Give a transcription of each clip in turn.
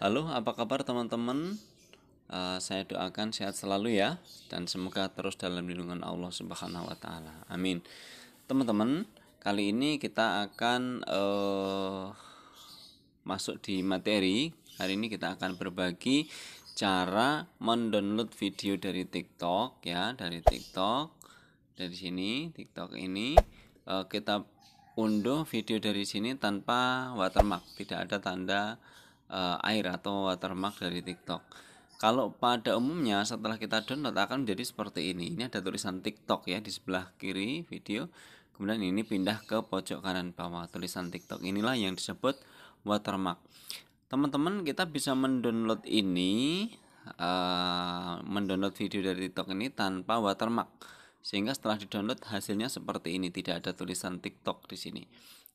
Halo, apa kabar teman-teman? Uh, saya doakan sehat selalu ya dan semoga terus dalam lindungan Allah Subhanahu wa taala. Amin. Teman-teman, kali ini kita akan uh, masuk di materi. Hari ini kita akan berbagi cara mendownload video dari TikTok ya, dari TikTok. Dari sini TikTok ini uh, kita unduh video dari sini tanpa watermark, tidak ada tanda uh, air atau watermark dari TikTok. Kalau pada umumnya setelah kita download akan menjadi seperti ini. Ini ada tulisan TikTok ya di sebelah kiri video. Kemudian ini pindah ke pojok kanan bawah tulisan TikTok. Inilah yang disebut watermark. Teman-teman kita bisa mendownload ini uh, mendownload video dari TikTok ini tanpa watermark sehingga setelah didownload hasilnya seperti ini tidak ada tulisan TikTok di sini.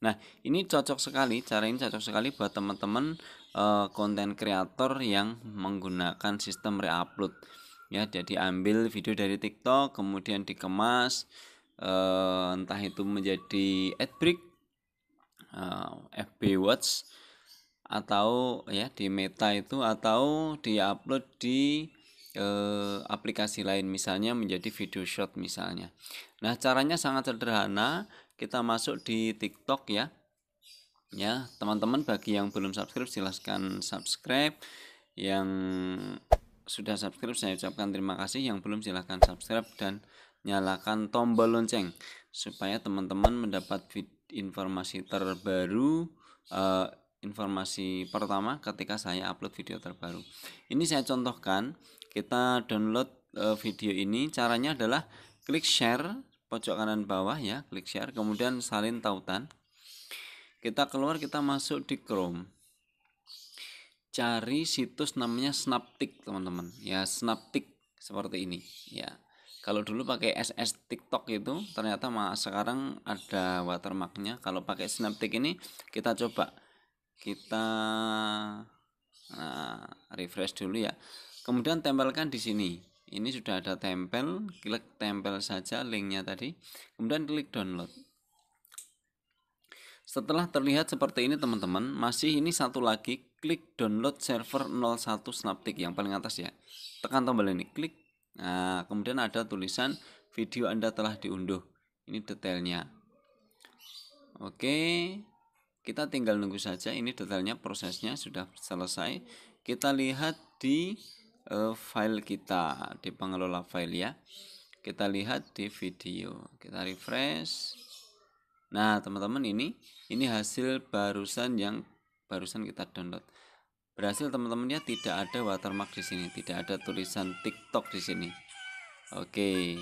Nah ini cocok sekali cara ini cocok sekali buat teman-teman eh, konten -teman, kreator yang menggunakan sistem reupload ya jadi ambil video dari TikTok kemudian dikemas uh, entah itu menjadi break uh, eh, FB Watch atau ya di Meta itu atau diupload di eh, aplikasi lain misalnya menjadi video shot misalnya. Nah, caranya sangat sederhana, kita masuk di TikTok ya. Ya, teman-teman bagi yang belum subscribe silahkan subscribe. Yang sudah subscribe saya ucapkan terima kasih, yang belum silahkan subscribe dan nyalakan tombol lonceng supaya teman-teman mendapat informasi terbaru eh, informasi pertama ketika saya upload video terbaru. Ini saya contohkan, kita download eh, video ini. Caranya adalah klik share pojok kanan bawah ya, klik share, kemudian salin tautan. Kita keluar, kita masuk di Chrome. Cari situs namanya Snaptik, teman-teman. Ya, Snaptik seperti ini, ya. Kalau dulu pakai SS TikTok itu ternyata sekarang ada watermarknya. Kalau pakai Snaptik ini kita coba kita nah, refresh dulu ya kemudian tempelkan di sini ini sudah ada tempel klik tempel saja linknya tadi kemudian klik download setelah terlihat seperti ini teman-teman masih ini satu lagi klik download server 01 Snaptic yang paling atas ya tekan tombol ini klik nah kemudian ada tulisan video anda telah diunduh ini detailnya oke kita tinggal nunggu saja ini detailnya prosesnya sudah selesai. Kita lihat di uh, file kita di pengelola file ya. Kita lihat di video. Kita refresh. Nah, teman-teman ini ini hasil barusan yang barusan kita download. Berhasil teman-teman ya tidak ada watermark di sini, tidak ada tulisan TikTok di sini. Oke.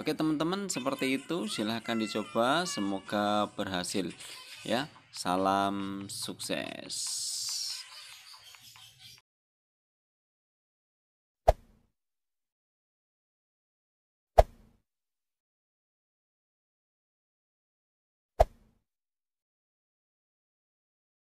Oke, teman-teman seperti itu silahkan dicoba, semoga berhasil ya. Salam sukses.